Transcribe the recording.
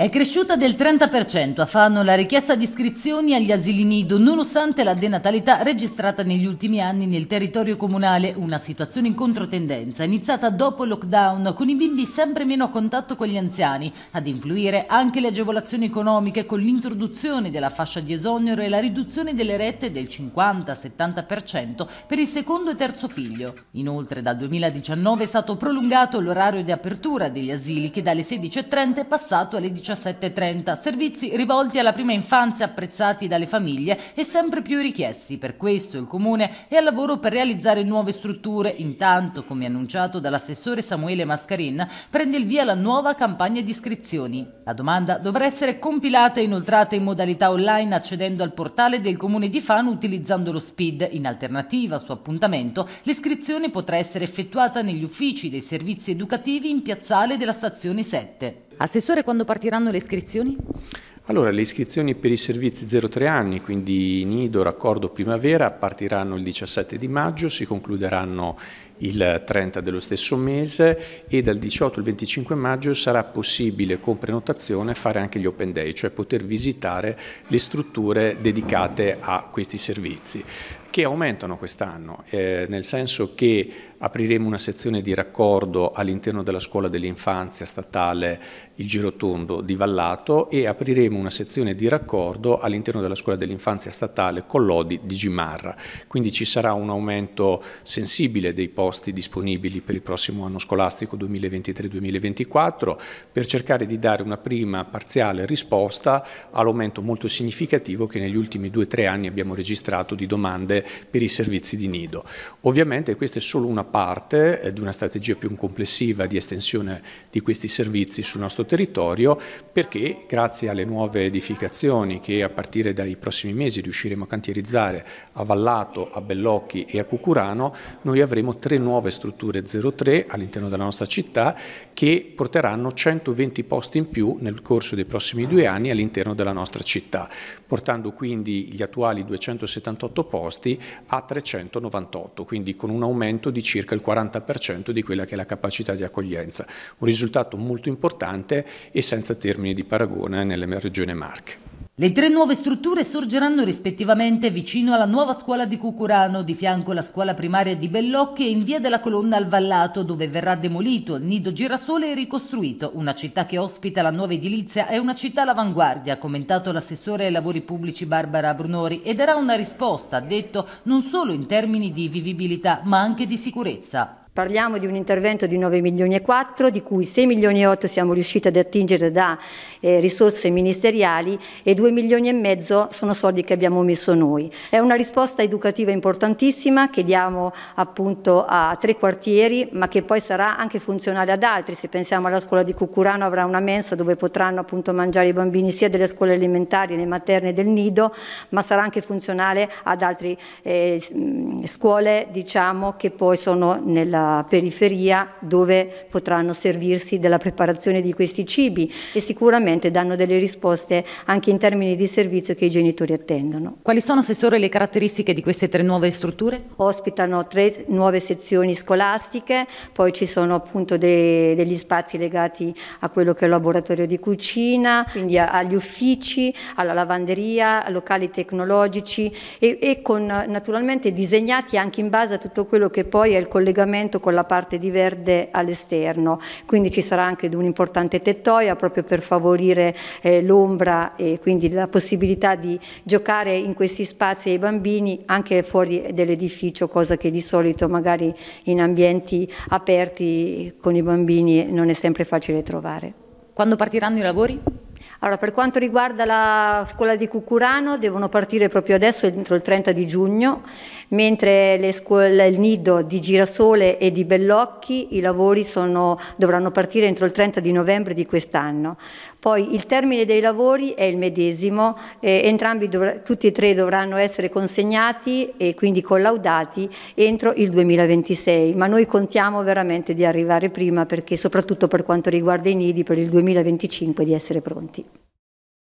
È cresciuta del 30% a Fano la richiesta di iscrizioni agli asili nido, nonostante la denatalità registrata negli ultimi anni nel territorio comunale, una situazione in controtendenza, iniziata dopo il lockdown, con i bimbi sempre meno a contatto con gli anziani, ad influire anche le agevolazioni economiche con l'introduzione della fascia di esonero e la riduzione delle rette del 50-70% per il secondo e terzo figlio. Inoltre dal 2019 è stato prolungato l'orario di apertura degli asili che dalle 16.30 è passato alle 18.00. 17.30, servizi rivolti alla prima infanzia apprezzati dalle famiglie e sempre più richiesti. Per questo il Comune è al lavoro per realizzare nuove strutture. Intanto, come annunciato dall'assessore Samuele Mascarin, prende il via la nuova campagna di iscrizioni. La domanda dovrà essere compilata e inoltrata in modalità online accedendo al portale del Comune di Fano utilizzando lo SPID. In alternativa, su appuntamento, l'iscrizione potrà essere effettuata negli uffici dei servizi educativi in piazzale della stazione 7. Assessore, quando partiranno le iscrizioni? Allora, le iscrizioni per i servizi 0-3 anni, quindi nido, raccordo, primavera, partiranno il 17 di maggio, si concluderanno il 30 dello stesso mese e dal 18 al 25 maggio sarà possibile con prenotazione fare anche gli open day, cioè poter visitare le strutture dedicate a questi servizi che aumentano quest'anno, eh, nel senso che apriremo una sezione di raccordo all'interno della scuola dell'infanzia statale Il Girotondo di Vallato e apriremo una sezione di raccordo all'interno della scuola dell'infanzia statale Collodi di Gimarra. Quindi ci sarà un aumento sensibile dei posti disponibili per il prossimo anno scolastico 2023-2024 per cercare di dare una prima parziale risposta all'aumento molto significativo che negli ultimi due o tre anni abbiamo registrato di domande per, i servizi di nido. Ovviamente questa è solo una parte eh, di una strategia più complessiva di estensione di questi servizi sul nostro territorio perché grazie alle nuove edificazioni che a partire dai prossimi mesi riusciremo a cantierizzare a Vallato, a Bellocchi e a Cucurano, noi avremo tre nuove strutture 03 all'interno della nostra città che porteranno 120 posti in più nel corso dei prossimi due anni all'interno della nostra città, portando quindi gli attuali 278 posti impiegati a 398, quindi con un aumento di circa il 40% di quella che è la capacità di accoglienza. Un risultato molto importante e senza termini di paragone nelle regioni Marche. Le tre nuove strutture sorgeranno rispettivamente vicino alla nuova scuola di Cucurano, di fianco alla scuola primaria di Bellocchi e in via della Colonna al Vallato, dove verrà demolito il nido girasole e ricostruito. Una città che ospita la nuova edilizia è una città all'avanguardia, ha commentato l'assessore ai lavori pubblici Barbara Brunori, e darà una risposta, ha detto, non solo in termini di vivibilità ma anche di sicurezza. Parliamo di un intervento di 9 milioni e 4, di cui 6 milioni e 8 siamo riusciti ad attingere da eh, risorse ministeriali e 2 milioni e mezzo sono soldi che abbiamo messo noi. È una risposta educativa importantissima che diamo appunto a tre quartieri, ma che poi sarà anche funzionale ad altri. Se pensiamo alla scuola di Cucurano avrà una mensa dove potranno appunto mangiare i bambini sia delle scuole elementari, le materne del nido, ma sarà anche funzionale ad altre eh, mm, scuole diciamo che poi sono nella periferia dove potranno servirsi della preparazione di questi cibi e sicuramente danno delle risposte anche in termini di servizio che i genitori attendono. Quali sono, Assessore, le caratteristiche di queste tre nuove strutture? Ospitano tre nuove sezioni scolastiche, poi ci sono appunto dei, degli spazi legati a quello che è il laboratorio di cucina, quindi agli uffici, alla lavanderia, locali tecnologici e, e con naturalmente disegnati anche in base a tutto quello che poi è il collegamento pavimento con la parte di verde all'esterno, quindi ci sarà anche un importante tettoia proprio per favorire eh, l'ombra e quindi la possibilità di giocare in questi spazi ai bambini anche fuori dell'edificio, cosa che di solito magari in ambienti aperti con i bambini non è sempre facile trovare. Quando partiranno i lavori? Allora, per quanto riguarda la scuola di Cucurano, devono partire proprio adesso, entro il 30 di giugno, mentre le scuole, il nido di Girasole e di Bellocchi, i lavori sono, dovranno partire entro il 30 di novembre di quest'anno. Poi il termine dei lavori è il medesimo, eh, entrambi dovr- tutti e tre dovranno essere consegnati e quindi collaudati entro il 2026, ma noi contiamo veramente di arrivare prima perché soprattutto per quanto riguarda i nidi per il 2025 di essere pronti.